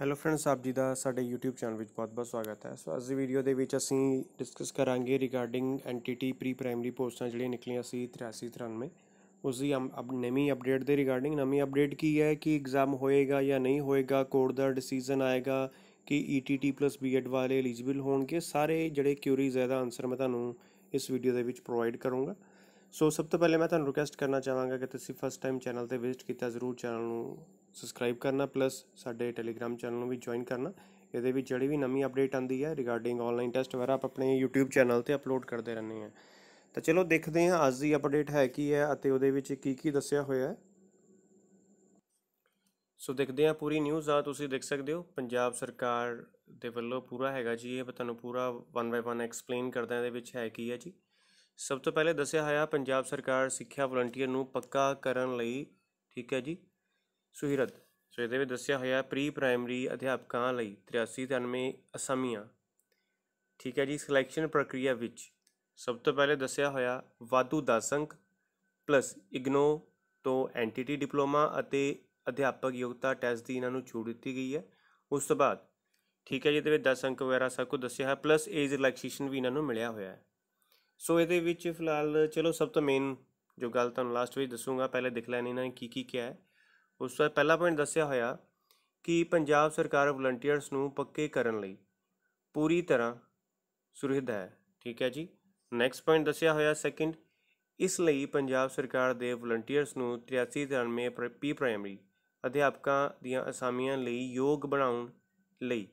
hello friends ਆਪ ਜੀ ਦਾ ਸਾਡੇ YouTube ਚੈਨਲ ਵਿੱਚ ਬਹੁਤ-ਬਹੁਤ ਸਵਾਗਤ ਹੈ ਸੋ ਅੱਜ ਦੀ ਵੀਡੀਓ ਦੇ ਵਿੱਚ ਅਸੀਂ ਡਿਸਕਸ ਕਰਾਂਗੇ ਰਿਗਾਰਡਿੰਗ ਐਨਟੀਟੀ ਪ੍ਰੀ ਪ੍ਰਾਇਮਰੀ ਪੋਸਟਾਂ ਜਿਹੜੀਆਂ ਨਿਕਲੀਆਂ ਸੀ 8393 ਉਸ ਦੀ ਨਵੀਂ ਅਪਡੇਟ ਦੇ ਰਿਗਾਰਡਿੰਗ ਨਵੀਂ ਅਪਡੇਟ ਕੀ ਹੈ ਕਿ ਐਗਜ਼ਾਮ ਹੋਏਗਾ ਜਾਂ ਨਹੀਂ ਹੋਏਗਾ ਕੋਰਟ ਦਾ ਡਿਸੀਜਨ ਆਏਗਾ ਕਿ ਈਟੀਟੀ ਪਲੱਸ ਬੀਐਡ ਵਾਲੇ ਐਲੀਜੀਬਲ ਹੋਣਗੇ ਸਾਰੇ ਜਿਹੜੇ ਕਿਊਰੀਜ਼ ਹੈ ਦਾ ਆਨਸਰ ਮੈਂ ਤੁਹਾਨੂੰ ਇਸ ਵੀਡੀਓ ਦੇ ਵਿੱਚ ਪ੍ਰੋਵਾਈਡ ਕਰੂੰਗਾ ਸੋ ਸਭ ਤੋਂ ਪਹਿਲੇ ਮੈਂ ਤੁਹਾਨੂੰ ਰਿਕਵੈਸਟ ਕਰਨਾ ਚਾਹਾਂਗਾ ਕਿ ਤੁਸੀਂ ਫਸਟ ਟਾਈਮ ਚੈਨਲ ਤੇ ਵਿਜ਼ਿਟ ਕੀਤਾ ਜ਼ਰੂਰ ਚੈਨਲ ਨੂੰ ਸਬਸਕ੍ਰਾਈਬ ਕਰਨਾ ਪਲੱਸ ਸਾਡੇ ਟੈਲੀਗ੍ਰam ਚੈਨਲ ਨੂੰ ਵੀ ਜੁਆਇਨ ਕਰਨਾ ਇਹਦੇ ਵਿੱਚ ਜਿਹੜੀ ਵੀ ਨਵੀਂ ਅਪਡੇਟ ਆਂਦੀ ਹੈ ਰਿਗਾਰਡਿੰਗ ਆਨਲਾਈਨ ਟੈਸਟ ਵਗੈਰਾ ਆਪ ਆਪਣੇ YouTube ਚੈਨਲ ਤੇ ਅਪਲੋਡ ਕਰਦੇ ਰਹਿੰਦੇ ਆ ਤਾਂ ਚਲੋ ਦੇਖਦੇ ਹਾਂ ਅੱਜ ਦੀ ਅਪਡੇਟ ਹੈ ਕੀ ਹੈ ਅਤੇ ਉਹਦੇ ਵਿੱਚ ਕੀ ਕੀ ਦੱਸਿਆ ਹੋਇਆ ਹੈ ਸੋ ਦੇਖਦੇ ਹਾਂ ਪੂਰੀ ਨਿਊਜ਼ ਆ ਤੁਸੀਂ ਦੇਖ ਸਕਦੇ ਹੋ ਪੰਜਾਬ ਸਰਕਾਰ ਦੇ ਵੱਲੋਂ ਪੂਰਾ ਹੈਗਾ ਜੀ ਇਹ ਤੁਹਾਨੂੰ ਪੂਰਾ 1 ਬਾਈ 1 ਐਕਸਪਲੇਨ ਕਰਦਾ ਇਹਦੇ ਵਿੱਚ ਹੈ ਕੀ ਹੈ ਜੀ ਸਭ ਤੋਂ ਪਹਿਲੇ ਦੱਸਿਆ ਹੋਇਆ ਪੰਜਾਬ ਸਰਕਾਰ ਸਿੱਖਿਆ ਵਲੰਟੀਅਰ ਨੂੰ ਪੱਕਾ ਕਰਨ ਲਈ ਠੀਕ ਹੈ ਜੀ ਸੁਹਿਰਦ ਸੋ ਇਹਦੇ ਵਿੱਚ ਦੱਸਿਆ ਹੋਇਆ ਪ੍ਰੀ ਪ੍ਰਾਇਮਰੀ ਅਧਿਆਪਕਾਂ ਲਈ 8393 ਅਸਾਮੀਆਂ ਠੀਕ ਹੈ ਜੀ ਸਿਲੈਕਸ਼ਨ ਪ੍ਰਕਿਰਿਆ ਵਿੱਚ ਸਭ ਤੋਂ ਪਹਿਲੇ ਦੱਸਿਆ ਹੋਇਆ ਵਾਧੂ 10 ਅੰਕ ਪਲੱਸ ਇਗਨੋ ਤੋਂ ਐਂਟੀਟੀ ਡਿਪਲੋਮਾ ਅਤੇ ਅਧਿਆਪਕ ਯੋਗਤਾ ਟੈਸਟ ਦੀ ਇਹਨਾਂ ਨੂੰ ਛੂਟ ਦਿੱਤੀ ਗਈ ਹੈ ਉਸ ਤੋਂ ਬਾਅਦ ਠੀਕ ਹੈ ਜੀ ਇਹਦੇ ਵਿੱਚ 10 ਅੰਕ ਵਗੈਰਾ ਸਭ ਕੁਝ ਦੱਸਿਆ ਹੈ ਪਲੱਸ ਏਜ ਰਿਲੈਕਸੇਸ਼ਨ ਵੀ ਇਹਨਾਂ ਨੂੰ ਮਿਲਿਆ ਹੋਇਆ ਹੈ ਸੋ ਇਹਦੇ ਵਿੱਚ ਫਿਲਹਾਲ ਚਲੋ ਸਭ ਤੋਂ ਮੇਨ ਜੋ ਗੱਲ ਤੁਹਾਨੂੰ ਲਾਸਟ ਵਿੱਚ ਦੱਸੂਗਾ ਪਹਿਲੇ ਦੇਖ ਲੈਣੇ ਇਹਨਾਂ ਨੇ ਕੀ ਕੀ ਕਿਹਾ ਹੈ ਉਸ ਤੋਂ ਪਹਿਲਾ ਪੁਆਇੰਟ ਦੱਸਿਆ ਹੋਇਆ ਕਿ ਪੰਜਾਬ ਸਰਕਾਰ ਵਲੰਟੀਅਰਸ ਨੂੰ ਪੱਕੇ ਕਰਨ ਲਈ ਪੂਰੀ ਤਰ੍ਹਾਂ ਸੁਰਿਹਦ ਹੈ ਠੀਕ ਹੈ ਜੀ ਨੈਕਸਟ ਪੁਆਇੰਟ ਦੱਸਿਆ ਹੋਇਆ ਸੈਕਿੰਡ ਇਸ ਲਈ ਪੰਜਾਬ ਸਰਕਾਰ ਦੇ ਵਲੰਟੀਅਰਸ ਨੂੰ 8393 ਪੀ ਪ੍ਰਾਇਮਰੀ ਅਧਿਆਪਕਾਂ ਦੀਆਂ ਅਸਾਮੀਆਂ ਲਈ ਯੋਗ ਬਣਾਉਣ ਲਈ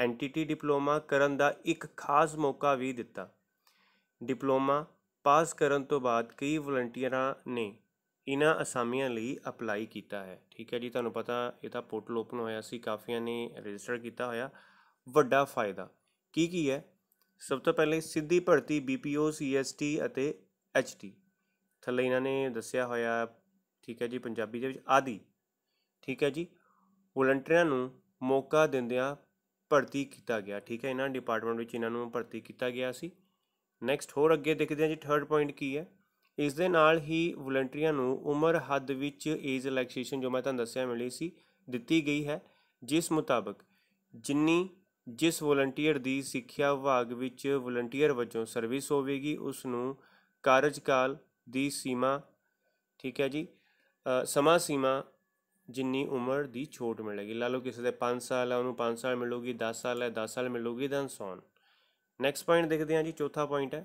ਐਨਟੀਟੀ ਡਿਪਲੋਮਾ ਕਰਨ ਦਾ ਇੱਕ ਖਾਸ ਮੌਕਾ ਵੀ ਦਿੱਤਾ ਡਿਪਲੋਮਾ ਪਾਸ ਕਰਨ ਤੋਂ ਬਾਅਦ ਕਈ ਵਲੰਟੀਅਰਾਂ ਨੇ ਇਹਨਾਂ ਅਸਾਮੀਆਂ ਲਈ ਅਪਲਾਈ ਕੀਤਾ ਹੈ ਠੀਕ ਹੈ ਜੀ ਤੁਹਾਨੂੰ ਪਤਾ ਇਹ ਤਾਂ ਪੋਰਟਲ ਓਪਨ ਹੋਇਆ ਸੀ ਕਾਫੀਆਂ ਨੇ ਰਜਿਸਟਰ ਕੀਤਾ ਹੋਇਆ ਵੱਡਾ ਫਾਇਦਾ ਕੀ ਕੀ ਹੈ ਸਭ ਤੋਂ ਪਹਿਲੇ ਸਿੱਧੀ ਭਰਤੀ ਬੀਪੀਓ ਸੀਐਸਟੀ ਅਤੇ ਐਚਟੀ ਥੱਲੇ ਇਹਨਾਂ ਨੇ ਦੱਸਿਆ ਹੋਇਆ ਠੀਕ ਹੈ ਜੀ ਪੰਜਾਬੀ ਦੇ ਵਿੱਚ ਆਦੀ ਠੀਕ ਹੈ ਜੀ ਵੋਲੰਟੀਅਰਾਂ ਨੂੰ ਮੌਕਾ ਦਿੰਦਿਆਂ ਭਰਤੀ ਕੀਤਾ ਗਿਆ ਠੀਕ ਹੈ ਇਹਨਾਂ ਡਿਪਾਰਟਮੈਂਟ ਵਿੱਚ ਇਹਨਾਂ ਨੂੰ ਭਰਤੀ ਕੀਤਾ ਗਿਆ ਸੀ ਨੈਕਸਟ ਹੋਰ ਅੱਗੇ ਦੇਖਦੇ ਹਾਂ ਜੀ ਥਰਡ ਪੁਆਇੰਟ ਕੀ ਹੈ ਇਸ ਦੇ ਨਾਲ ਹੀ ਵਲੰਟੀਅਰਾਂ ਨੂੰ ਉਮਰ ਹੱਦ ਵਿੱਚ ਏਜ ਰਿਲੈਕਸੇਸ਼ਨ ਜੋ ਮੈਂ ਤੁਹਾਨੂੰ ਦੱਸਿਆ ਮਿਲੀ ਸੀ ਦਿੱਤੀ ਗਈ ਹੈ ਜਿਸ ਮੁਤਾਬਕ ਜਿੰਨੀ ਜਿਸ ਵਲੰਟੀਅਰ ਦੀ ਸਿੱਖਿਆ ਵਿਭਾਗ ਵਿੱਚ ਵਲੰਟੀਅਰ ਵਜੋਂ ਸਰਵਿਸ ਹੋਵੇਗੀ ਉਸ ਨੂੰ ਕਾਰਜਕਾਲ ਦੀ ਸੀਮਾ ਠੀਕ ਹੈ ਜੀ ਸਮਾਂ ਸੀਮਾ ਜਿੰਨੀ ਉਮਰ ਦੀ ਛੋਟ ਮਿਲੇਗੀ ਲਾ ਲਓ ਕਿਸੇ ਦੇ 5 ਸਾਲ ਹੈ ਉਹਨੂੰ 5 ਸਾਲ ਮਿਲੂਗੀ 10 ਸਾਲ ਹੈ 10 ਸਾਲ ਮਿਲੂਗੀ ਦਨ ਸੌਨ ਨੈਕਸਟ ਪੁਆਇੰਟ ਦੇਖਦੇ ਹਾਂ ਜੀ ਚੌਥਾ ਪੁਆਇੰਟ ਹੈ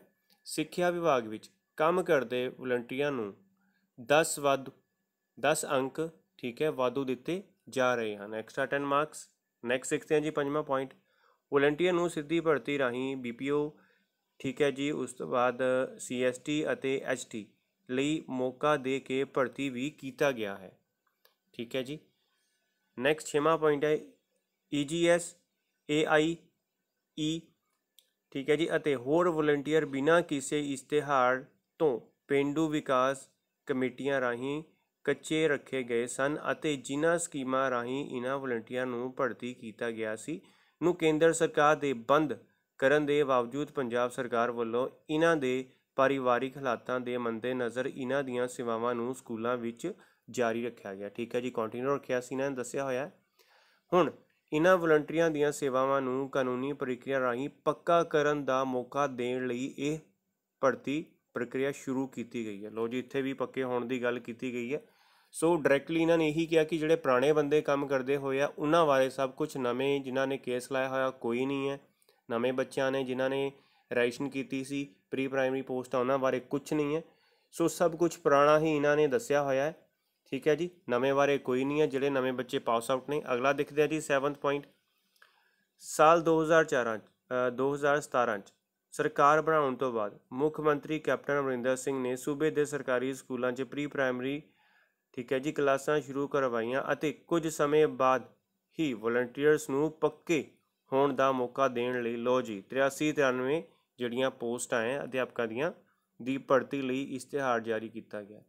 ਸਿੱਖਿਆ ਵਿਭਾਗ ਵਿੱਚ ਕੰਮ ਕਰਦੇ ਵਲੰਟੀਅਰਾਂ ਨੂੰ 10 ਵੱਧ 10 ਅੰਕ ਠੀਕ ਹੈ ਵਾਧੂ ਦਿੱਤੇ ਜਾ ਰਹੇ ਹਨ ਐਕਸਟਰਾ 10 ਮਾਰਕਸ ਨੈਕਸਟ ਸਿੱਖਦੇ ਹਾਂ ਜੀ ਪੰਜਵਾਂ ਪੁਆਇੰਟ ਵਲੰਟੀਅਰ ਨੂੰ ਸਿੱਧੀ ਭਰਤੀ ਰਾਹੀਂ ਬੀਪੀਓ ਠੀਕ ਹੈ ਜੀ ਉਸ ਤੋਂ ਬਾਅਦ ਸੀਐਸਟੀ ਅਤੇ ਐਚਟੀ ਲਈ ਮੌਕਾ ਦੇ ਕੇ ਭਰਤੀ ਵੀ ਕੀਤਾ ਗਿਆ ਹੈ ਠੀਕ ਹੈ ਜੀ ਨੈਕਸਟ ਛੇਵਾਂ ਪੁਆਇੰਟ ਹੈ ਈਜੀਐਸ ਏਆਈ ਈ ਠੀਕ ਹੈ ਜੀ ਅਤੇ ਹੋਰ ਵਲੰਟੀਅਰ ਬਿਨਾਂ ਕਿਸੇ ਇਸ਼ਤਿਹਾਰ ਤੋਂ ਪਿੰਡੂ ਵਿਕਾਸ ਕਮੇਟੀਆਂ ਰਾਹੀਂ ਕੱਚੇ ਰੱਖੇ ਗਏ ਸਨ ਅਤੇ ਜਿਨ੍ਹਾਂ ਸਕੀਮਾਂ ਰਾਹੀਂ ਇਨ੍ਹਾਂ ਵਲੰਟੀਅਰਾਂ ਨੂੰ ਭਰਤੀ ਕੀਤਾ ਗਿਆ ਸੀ ਨੂੰ ਕੇਂਦਰ ਸਰਕਾਰ ਦੇ ਬੰਦ ਕਰਨ ਦੇ ਬਾਵਜੂਦ ਪੰਜਾਬ ਸਰਕਾਰ ਵੱਲੋਂ ਇਨ੍ਹਾਂ ਦੇ ਪਰਿਵਾਰਿਕ ਹਾਲਾਤਾਂ ਦੇ ਮੰਦੇ ਨਜ਼ਰ ਇਨ੍ਹਾਂ ਦੀਆਂ ਸੇਵਾਵਾਂ ਨੂੰ ਸਕੂਲਾਂ ਵਿੱਚ ਜਾਰੀ ਰੱਖਿਆ ਗਿਆ ਠੀਕ ਹੈ ਜੀ ਕੰਟੀਨਿਊ ਰੱਖਿਆ ਸੀ ਇਹਨਾਂ ਨੇ ਦੱਸਿਆ ਹੋਇਆ ਹੁਣ ਇਨ੍ਹਾਂ ਵਲੰਟੀਅਰਾਂ ਦੀਆਂ ਸੇਵਾਵਾਂ ਨੂੰ ਕਾਨੂੰਨੀ ਪ੍ਰਕਿਰਿਆ ਰਾਹੀਂ ਪੱਕਾ ਕਰਨ ਦਾ ਮੌਕਾ ਦੇਣ ਲਈ ਇਹ ਭਰਤੀ ਪ੍ਰਕਿਰਿਆ ਸ਼ੁਰੂ ਕੀਤੀ ਗਈ ਹੈ ਲੋ ਜੀ ਇੱਥੇ ਵੀ ਪੱਕੇ ਹੋਣ ਦੀ ਗੱਲ ਕੀਤੀ ਗਈ ਹੈ ਸੋ ਡਾਇਰੈਕਟਲੀ ਇਹਨਾਂ ਨੇ ਇਹੀ ਕਿਹਾ ਕਿ ਜਿਹੜੇ ਪੁਰਾਣੇ ਬੰਦੇ ਕੰਮ ਕਰਦੇ ਹੋਏ ਆ ਉਹਨਾਂ ਬਾਰੇ ਸਭ ਕੁਝ ਨਵੇਂ ਜਿਨ੍ਹਾਂ ਨੇ ਕੇਸ ਲਾਇਆ ਹੋਇਆ ਕੋਈ ਨਹੀਂ ਹੈ ਨਵੇਂ ਬੱਚਿਆਂ ਨੇ ਜਿਨ੍ਹਾਂ ਨੇ ਰੈਸ਼ਨ ਕੀਤੀ ਸੀ ਪ੍ਰੀ ਪ੍ਰਾਇਮਰੀ ਪੋਸਟ ਉਹਨਾਂ ਬਾਰੇ ਕੁਝ ਨਹੀਂ ਹੈ ਸੋ ਸਭ ਕੁਝ ਪੁਰਾਣਾ ਹੀ ਇਹਨਾਂ ਨੇ ਦੱਸਿਆ ਹੋਇਆ ਹੈ ਠੀਕ ਹੈ ਜੀ ਨਵੇਂ ਬਾਰੇ ਕੋਈ ਨਹੀਂ ਹੈ ਜਿਹੜੇ ਨਵੇਂ ਬੱਚੇ ਪਾਸ ਆਊਟ ਨੇ ਅਗਲਾ ਦੇਖਦੇ ਆ ਜੀ 7th ਪੁਆਇੰਟ ਸਾਲ 2004 2017 ਚ ਸਰਕਾਰ ਬਣਾਉਣ ਤੋਂ ਬਾਅਦ ਮੁੱਖ ਮੰਤਰੀ ਕੈਪਟਨ ਅਮਰਿੰਦਰ ਸਿੰਘ ਨੇ ਸੂਬੇ ਦੇ ਸਰਕਾਰੀ ਸਕੂਲਾਂ 'ਚ ਪ੍ਰੀ ਪ੍ਰਾਇਮਰੀ ਠੀਕ ਹੈ ਜੀ ਕਲਾਸਾਂ ਸ਼ੁਰੂ ਕਰਵਾਈਆਂ ਅਤੇ ਕੁਝ ਸਮੇਂ ਬਾਅਦ ਹੀ ਵਲੰਟੀਅਰਸ ਨੂੰ ਪੱਕੇ ਹੋਣ ਦਾ ਮੌਕਾ ਦੇਣ ਲਈ ਲੋ ਜੀ 83 93 ਜਿਹੜੀਆਂ ਪੋਸਟਾਂ ਆਏ ਅਧਿਆਪਕਾਂ ਦੀਆਂ ਦੀ ਭਰਤੀ ਲਈ ਇਸ਼ਤਿਹਾਰ ਜਾਰੀ ਕੀਤਾ ਗਿਆ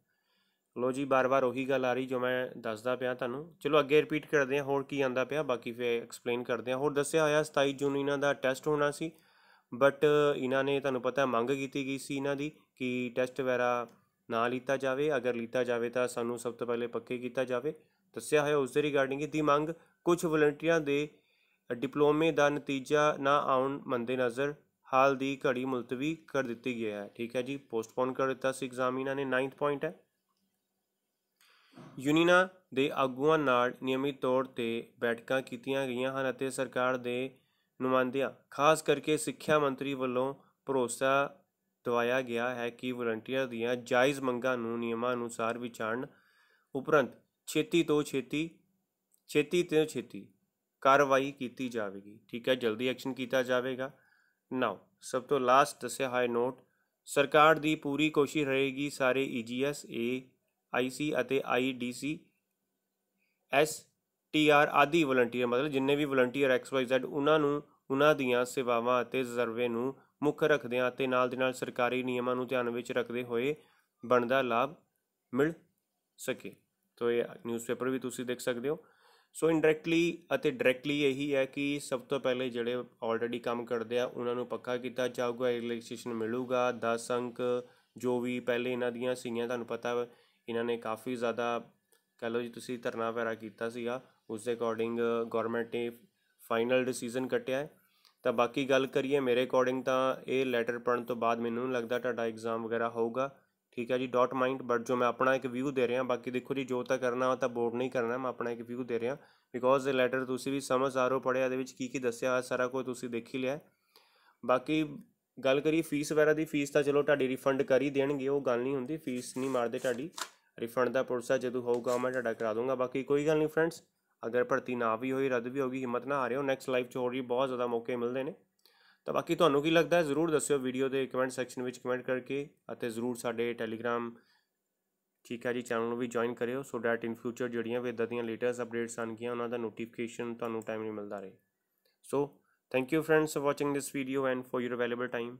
ਲੋ ਜੀ ਬਾਰ-ਬਾਰ ਉਹੀ ਗੱਲ ਆ ਰਹੀ ਜੋ ਮੈਂ ਦੱਸਦਾ ਪਿਆ ਤੁਹਾਨੂੰ ਚਲੋ ਅੱਗੇ ਰਿਪੀਟ ਕਰਦੇ ਹਾਂ ਹੋਰ ਕੀ ਆਂਦਾ ਪਿਆ ਬਾਕੀ ਫੇ ਐਕਸਪਲੇਨ ਕਰਦੇ ਹਾਂ ਹੋਰ ਦੱਸਿਆ ਹੋਇਆ 27 ਜੂਨ ਇਹਨਾਂ ਦਾ ਟੈਸਟ ਹੋਣਾ ਸੀ ਬਟ ਇਹਨਾਂ ਨੇ ਤੁਹਾਨੂੰ ਪਤਾ ਮੰਗ ਕੀਤੀ ਗਈ ਸੀ ਇਹਨਾਂ ਦੀ ਕਿ ਟੈਸਟ ਵਗੈਰਾ ਨਾ ਲੀਤਾ ਜਾਵੇ ਅਗਰ ਲੀਤਾ ਜਾਵੇ ਤਾਂ ਸਾਨੂੰ ਸਭ ਤੋਂ ਪਹਿਲੇ ਪੱਕੇ ਕੀਤਾ ਜਾਵੇ ਦੱਸਿਆ ਹੋਇਆ ਉਸ ਦੇ ਰਿਗਾਰਡਿੰਗ ਦੀ ਮੰਗ ਕੁਝ ਵਲੰਟੀਅਰਾਂ ਦੇ ਡਿਪਲੋਮੇ ਦਾ ਨਤੀਜਾ ਨਾ ਆਉਣ ਮੰਦੇ ਨਜ਼ਰ ਹਾਲ ਦੀ ਘੜੀ ਮੁਲਤਵੀ ਕਰ ਦਿੱਤੀ ਗਈ ਹੈ ਠੀਕ ਹੈ ਜੀ ਪੋਸਟਪੋਨ ਕਰ ਦਿੱਤਾ ਸੀ ਐਗਜ਼ਾਮ ਇਹਨਾਂ ਨੇ 9th ਪੁਆਇੰਟ ਹੈ ਯੂਨੀਨਾ ਦੇ ਆਗੂਆਂ ਨਾਲ ਨਿਯਮਿਤ ਤੌਰ ਤੇ ਬੈਠਕਾਂ ਕੀਤੀਆਂ ਗਈਆਂ ਹਨ ਅਤੇ ਸਰਕਾਰ ਦੇ ਨੁਮਾਇੰਦਿਆਂ ਖਾਸ ਕਰਕੇ ਸਿੱਖਿਆ ਮੰਤਰੀ ਵੱਲੋਂ ਭਰੋਸਾ ਦਵਾਇਆ ਗਿਆ ਹੈ ਕਿ ਵਲੰਟੀਅਰ ਦੀਆਂ ਜਾਇਜ਼ ਮੰਗਾਂ ਨੂੰ ਨਿਯਮਾਂ ਅਨੁਸਾਰ ਵਿਚਾਰਨ ਉਪਰੰਤ ਛੇਤੀ ਤੋਂ ਛੇਤੀ ਛੇਤੀ ਤੋਂ ਛੇਤੀ ਕਾਰਵਾਈ ਕੀਤੀ ਜਾਵੇਗੀ ਠੀਕ ਹੈ ਜਲਦੀ ਐਕਸ਼ਨ ਕੀਤਾ ਜਾਵੇਗਾ ਨਾਓ ਸਭ ਤੋਂ ਲਾਸਟ ਦੱਸਿਆ ਹੈ ਨੋਟ ਸਰਕਾਰ ਦੀ ਪੂਰੀ ਕੋਸ਼ਿਸ਼ ਰਹੇਗੀ ਸਾਰੇ ਈਜੀਐਸ ਏ ਆਈਸੀ ਅਤੇ ਆਈਡੀਸੀ ਐਸ ਟੀਆਰ ਆਦਿ ਵਲੰਟੀਅਰ ਮਤਲਬ ਜਿੰਨੇ ਵੀ ਵਲੰਟੀਅਰ ਐਕਸ ਵਾਈ ਜ਼ੈਡ ਉਹਨਾਂ ਨੂੰ ਉਹਨਾਂ ਦੀਆਂ ਸੇਵਾਵਾਂ ਅਤੇ ਜ਼ਰਵੇ ਨੂੰ ਮੁੱਖ ਰੱਖਦੇ ਆ ਤੇ ਨਾਲ ਦੇ ਨਾਲ ਸਰਕਾਰੀ ਨਿਯਮਾਂ ਨੂੰ ਧਿਆਨ ਵਿੱਚ ਰੱਖਦੇ ਹੋਏ ਬਣਦਾ ਲਾਭ ਮਿਲ ਸਕੇ ਤੋ ਇਹ ਨਿਊਜ਼ਪੇਪਰ ਵੀ ਤੁਸੀਂ ਦੇਖ ਸਕਦੇ ਹੋ ਸੋ ਇਨਡਾਇਰੈਕਟਲੀ ਅਤੇ ਡਾਇਰੈਕਟਲੀ ਇਹੀ ਹੈ ਕਿ ਸਭ ਤੋਂ ਪਹਿਲੇ ਜਿਹੜੇ ਆਲਰੇਡੀ ਕੰਮ ਕਰਦੇ ਆ ਉਹਨਾਂ ਨੂੰ ਪੱਕਾ ਕੀਤਾ ਜਾਊਗਾ ਰਿਲੈਕਸੇਸ਼ਨ ਮਿਲੂਗਾ 10 ਅੰਕ ਜੋ ਵੀ ਪਹਿਲੇ ਇਹਨਾਂ ਦੀਆਂ ਸੀਗੀਆਂ ਤੁਹਾਨੂੰ ਪਤਾ ਇਹਨਾਂ ਨੇ ਕਾਫੀ ਜ਼ਿਆਦਾ ਕਹ ਲਓ ਜੀ ਤੁਸੀਂ ਧਰਨਾ ਵਗੈਰਾ ਕੀਤਾ ਸੀਗਾ ਉਸ ਦੇ ਅਕੋਰਡਿੰਗ ਗਵਰਨਮੈਂਟ ਨੇ ਫਾਈਨਲ ਡਿਸੀਜਨ ਕੱਟਿਆ ਹੈ ਤਾਂ ਬਾਕੀ ਗੱਲ ਕਰੀਏ ਮੇਰੇ ਅਕੋਰਡਿੰਗ ਤਾਂ ਇਹ ਲੈਟਰ ਪੜਨ ਤੋਂ ਬਾਅਦ ਮੈਨੂੰ ਲੱਗਦਾ ਤੁਹਾਡਾ ਐਗਜ਼ਾਮ ਵਗੈਰਾ ਹੋਊਗਾ ਠੀਕ ਹੈ ਜੀ ਡਾਟ ਮਾਈਂਡ ਬਟ ਜੋ ਮੈਂ ਆਪਣਾ ਇੱਕ ਵਿਊ ਦੇ ਰਿਹਾ ਬਾਕੀ ਦੇਖੋ ਜੀ ਜੋ ਤਾਂ ਕਰਨਾ ਤਾਂ ਬੋਰਡ ਨਹੀਂ ਕਰਨਾ ਮੈਂ ਆਪਣਾ ਇੱਕ ਵਿਊ ਦੇ ਰਿਹਾ ਬਿਕੋਜ਼ ਇਹ ਲੈਟਰ ਤੁਸੀਂ ਵੀ ਸਮਝ ਆ ਰਹੇ ਹੋ ਪੜਿਆ ਦੇ ਵਿੱਚ ਕੀ ਕੀ ਦੱਸਿਆ ਸਾਰਾ ਕੁਝ ਤੁਸੀਂ ਦੇਖ ਹੀ ਲਿਆ ਬਾਕੀ ਗੱਲ ਕਰੀ ਫੀਸ ਵਗੈਰਾ ਦੀ ਫੀਸ ਤਾਂ ਚਲੋ ਤੁਹਾਡੀ ਰਿਫੰਡ ਕਰ ਹੀ ਦੇਣਗੇ ਉਹ ਗੱਲ ਨਹੀਂ ਹੁੰਦੀ ਫੀਸ ਨਹੀਂ ਮਾਰਦੇ ਤੁਹਾਡੀ ਰਿਫੰਡ ਦਾ ਪ੍ਰੋਸੈਸ ਜਦੋਂ ਹੋਊਗਾ ਮੈਂ ਤੁਹਾਡਾ ਕਰਾ ਦੂੰਗਾ ਬਾਕੀ ਕੋਈ ਗੱਲ ਨਹੀਂ ਫਰੈਂਡਸ ਅਗਰ ਭਰਤੀ ਨਾ ਵੀ ਹੋਈ ਰੱਦ ਵੀ ਹੋਗੀ ਹਿੰਮਤ ਨਾ ਹਾਰਿਓ ਨੈਕਸਟ ਲਾਈਫ 'ਚ ਹੋਰ ਵੀ ਬਹੁਤ ਜ਼ਿਆਦਾ ਮੌਕੇ ਮਿਲਦੇ ਨੇ ਤਾਂ ਬਾਕੀ ਤੁਹਾਨੂੰ ਕੀ ਲੱਗਦਾ ਹੈ ਜ਼ਰੂਰ ਦੱਸਿਓ ਵੀਡੀਓ ਦੇ ਕਮੈਂਟ ਸੈਕਸ਼ਨ ਵਿੱਚ ਕਮੈਂਟ ਕਰਕੇ ਅਤੇ ਜ਼ਰੂਰ ਸਾਡੇ ਟੈਲੀਗ੍ਰਾਮ ਠੀਕ ਹੈ ਜੀ ਚੈਨਲ ਨੂੰ ਵੀ ਜੁਆਇਨ ਕਰਿਓ ਸੋ ਡੈਟ ਇਨ ਫਿਊਚਰ ਜਿਹੜੀਆਂ ਵੀ ਇਦਾਂ ਦੀਆਂ ਲੇਟੈਸਟ ਅਪਡੇਟਸ ਆਣਗੀਆਂ ਉਹਨਾਂ ਦਾ ਨੋਟੀਫਿਕੇਸ਼ਨ ਤੁਹਾਨੂੰ ਟਾਈਮ ਨਹੀਂ ਮਿਲਦਾ ਰਹੇ so thank you friends for watching this video and for your available time